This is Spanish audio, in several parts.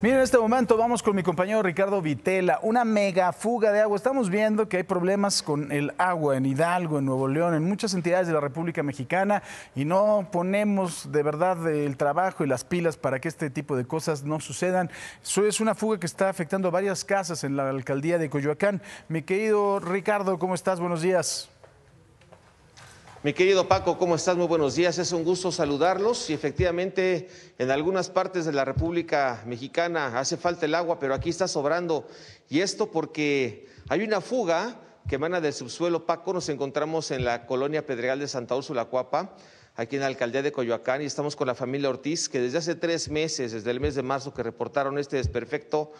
Miren, en este momento vamos con mi compañero Ricardo Vitela, una mega fuga de agua. Estamos viendo que hay problemas con el agua en Hidalgo, en Nuevo León, en muchas entidades de la República Mexicana y no ponemos de verdad el trabajo y las pilas para que este tipo de cosas no sucedan. es una fuga que está afectando a varias casas en la alcaldía de Coyoacán. Mi querido Ricardo, ¿cómo estás? Buenos días. Mi querido Paco, ¿cómo estás? Muy buenos días. Es un gusto saludarlos y efectivamente en algunas partes de la República Mexicana hace falta el agua, pero aquí está sobrando. Y esto porque hay una fuga que emana del subsuelo. Paco, nos encontramos en la colonia Pedregal de Santa Úrsula Cuapa, aquí en la alcaldía de Coyoacán, y estamos con la familia Ortiz, que desde hace tres meses, desde el mes de marzo que reportaron este desperfecto,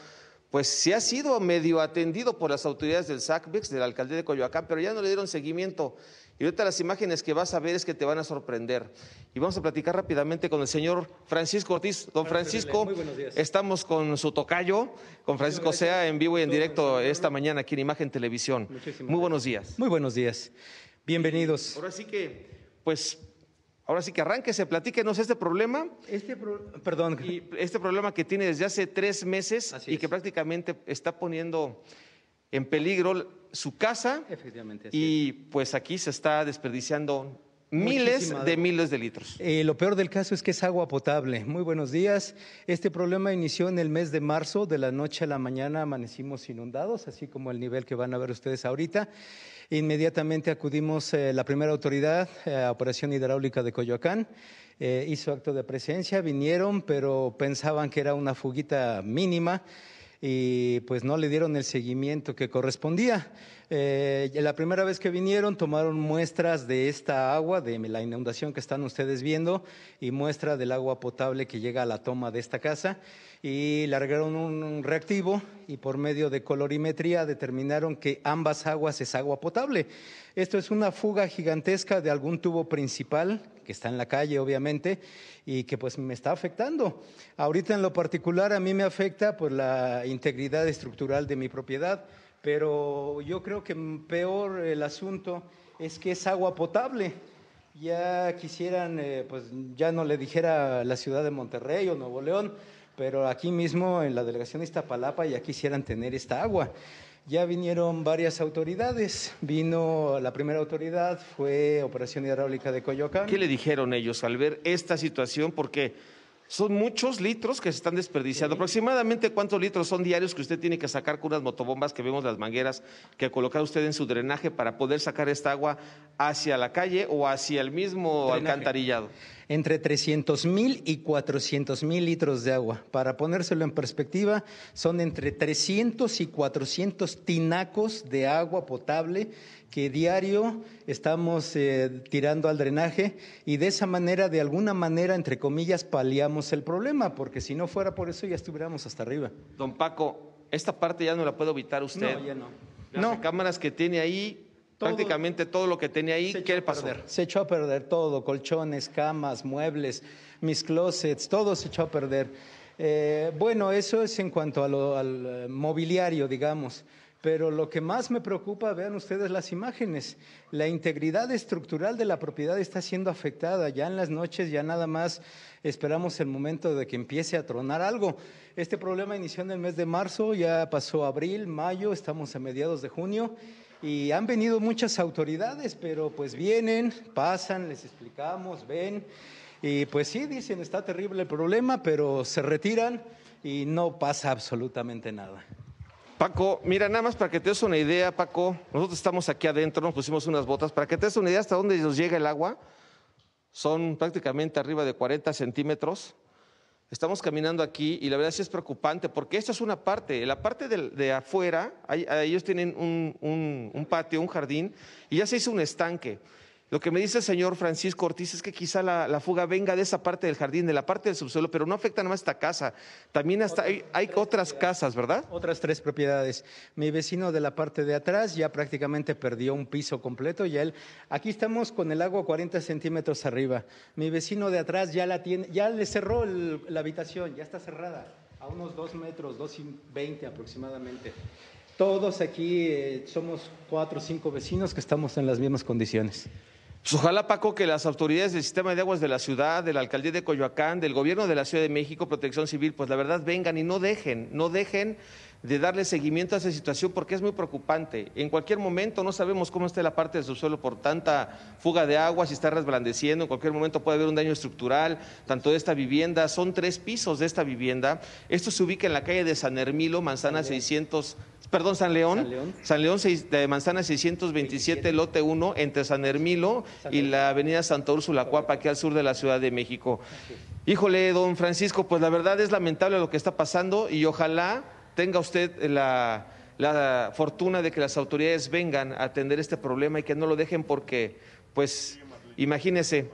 pues se ha sido medio atendido por las autoridades del de la alcaldía de Coyoacán, pero ya no le dieron seguimiento. Y ahorita las imágenes que vas a ver es que te van a sorprender. Y vamos a platicar rápidamente con el señor Francisco Ortiz. Don Francisco, estamos con su tocayo, con Francisco Sea, en vivo y en directo esta mañana aquí en Imagen Televisión. Muchísimas Muy buenos días. Muy buenos días. Bienvenidos. Ahora sí que, pues Ahora sí que se platíquenos este problema. Este, problema. este problema que tiene desde hace tres meses y que prácticamente está poniendo en peligro su casa. Efectivamente. y pues aquí se está desperdiciando Miles de miles de litros. Eh, lo peor del caso es que es agua potable. Muy buenos días. Este problema inició en el mes de marzo, de la noche a la mañana amanecimos inundados, así como el nivel que van a ver ustedes ahorita. Inmediatamente acudimos eh, la primera autoridad, eh, a Operación Hidráulica de Coyoacán, hizo acto de presencia, vinieron, pero pensaban que era una fuguita mínima y pues no le dieron el seguimiento que correspondía. Eh, la primera vez que vinieron tomaron muestras de esta agua, de la inundación que están ustedes viendo, y muestra del agua potable que llega a la toma de esta casa, y largaron un reactivo y por medio de colorimetría determinaron que ambas aguas es agua potable. Esto es una fuga gigantesca de algún tubo principal que está en la calle, obviamente, y que pues me está afectando. Ahorita en lo particular a mí me afecta por la integridad estructural de mi propiedad pero yo creo que peor el asunto es que es agua potable. Ya quisieran, eh, pues ya no le dijera la ciudad de Monterrey o Nuevo León, pero aquí mismo en la delegación de Iztapalapa ya quisieran tener esta agua. Ya vinieron varias autoridades. Vino la primera autoridad, fue Operación Hidráulica de Coyoacán. ¿Qué le dijeron ellos al ver esta situación? Porque son muchos litros que se están desperdiciando. Aproximadamente cuántos litros son diarios que usted tiene que sacar con unas motobombas que vemos las mangueras que ha colocado usted en su drenaje para poder sacar esta agua hacia la calle o hacia el mismo alcantarillado. Entre 300 mil y 400 mil litros de agua. Para ponérselo en perspectiva, son entre 300 y 400 tinacos de agua potable que diario estamos eh, tirando al drenaje y de esa manera, de alguna manera, entre comillas, paliamos el problema, porque si no fuera por eso ya estuviéramos hasta arriba. Don Paco, esta parte ya no la puede evitar usted. No, ya no. Las cámaras que tiene ahí, prácticamente todo lo que tiene ahí, ¿qué le pasó? Perder. Se echó a perder todo, colchones, camas, muebles, mis closets, todo se echó a perder. Eh, bueno, eso es en cuanto al eh, mobiliario, digamos. Pero lo que más me preocupa, vean ustedes las imágenes, la integridad estructural de la propiedad está siendo afectada. Ya en las noches, ya nada más esperamos el momento de que empiece a tronar algo. Este problema inició en el mes de marzo, ya pasó abril, mayo, estamos a mediados de junio y han venido muchas autoridades, pero pues vienen, pasan, les explicamos, ven. Y pues sí, dicen, está terrible el problema, pero se retiran y no pasa absolutamente nada. Paco, mira, nada más para que te des una idea, Paco, nosotros estamos aquí adentro, nos pusimos unas botas, para que te des una idea hasta dónde nos llega el agua, son prácticamente arriba de 40 centímetros. Estamos caminando aquí y la verdad sí es preocupante porque esta es una parte, la parte de, afuera, ellos tienen un, un patio, un jardín y ya se hizo un estanque. Lo que me dice el señor Francisco Ortiz es que quizá la, fuga venga de esa parte del jardín, de la parte del subsuelo, pero no afecta nada más esta casa. También hasta hay, otras casas, ¿verdad? Otras tres propiedades. Mi vecino de la parte de atrás ya prácticamente perdió un piso completo y él, aquí estamos con el agua 40 centímetros arriba. Mi vecino de atrás ya la tiene, ya le cerró la habitación, ya está cerrada, a unos dos metros, dos y veinte aproximadamente. Todos aquí eh, somos cuatro o cinco vecinos que estamos en las mismas condiciones. Pues ojalá, Paco, que las autoridades del sistema de aguas de la ciudad, de la alcaldía de Coyoacán, del gobierno de la Ciudad de México, Protección Civil, pues la verdad vengan y no dejen, no dejen de darle seguimiento a esa situación porque es muy preocupante. En cualquier momento no sabemos cómo está la parte del subsuelo por tanta fuga de agua, si está resblandeciendo, en cualquier momento puede haber un daño estructural, tanto de esta vivienda, son tres pisos de esta vivienda. Esto se ubica en la calle de San Hermilo, manzana 600, perdón, San León, San León, de manzana 627, lote 1, entre San Hermilo y la avenida Santa Úrsula Cuapa, aquí al sur de la Ciudad de México. Híjole, don Francisco, pues la verdad es lamentable lo que está pasando y ojalá tenga usted la, fortuna de que las autoridades vengan a atender este problema y que no lo dejen porque, pues, imagínese,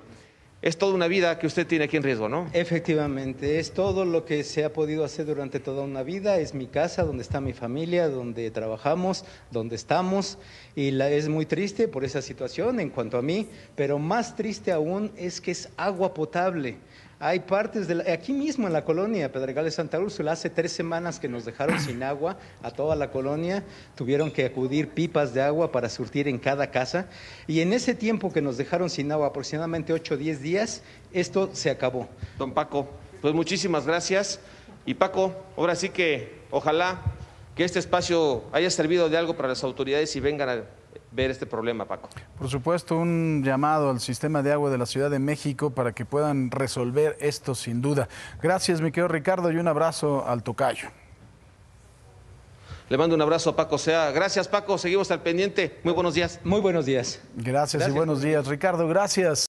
es toda una vida que usted tiene aquí en riesgo, ¿no? Efectivamente, es todo lo que se ha podido hacer durante toda una vida, es mi casa, donde está mi familia, donde trabajamos, donde estamos, y es muy triste por esa situación en cuanto a mí, pero más triste aún es que es agua potable. Hay partes de aquí mismo en la colonia Pedregal de Santa Úrsula, hace tres semanas que nos dejaron sin agua a toda la colonia, tuvieron que acudir pipas de agua para surtir en cada casa y en ese tiempo que nos dejaron sin agua, aproximadamente 8 o 10 días, esto se acabó. Don Paco, pues muchísimas gracias y Paco, ahora sí que ojalá que este espacio haya servido de algo para las autoridades y vengan a ver este problema, Paco. Por supuesto, un llamado al sistema de agua de la Ciudad de México para que puedan resolver esto sin duda. Gracias, mi querido Ricardo, y un abrazo al tocayo. Le mando un abrazo a Paco Sea. Gracias, Paco. Seguimos al pendiente. Muy buenos días. Muy buenos días. Gracias, gracias. y buenos días, Ricardo. Gracias.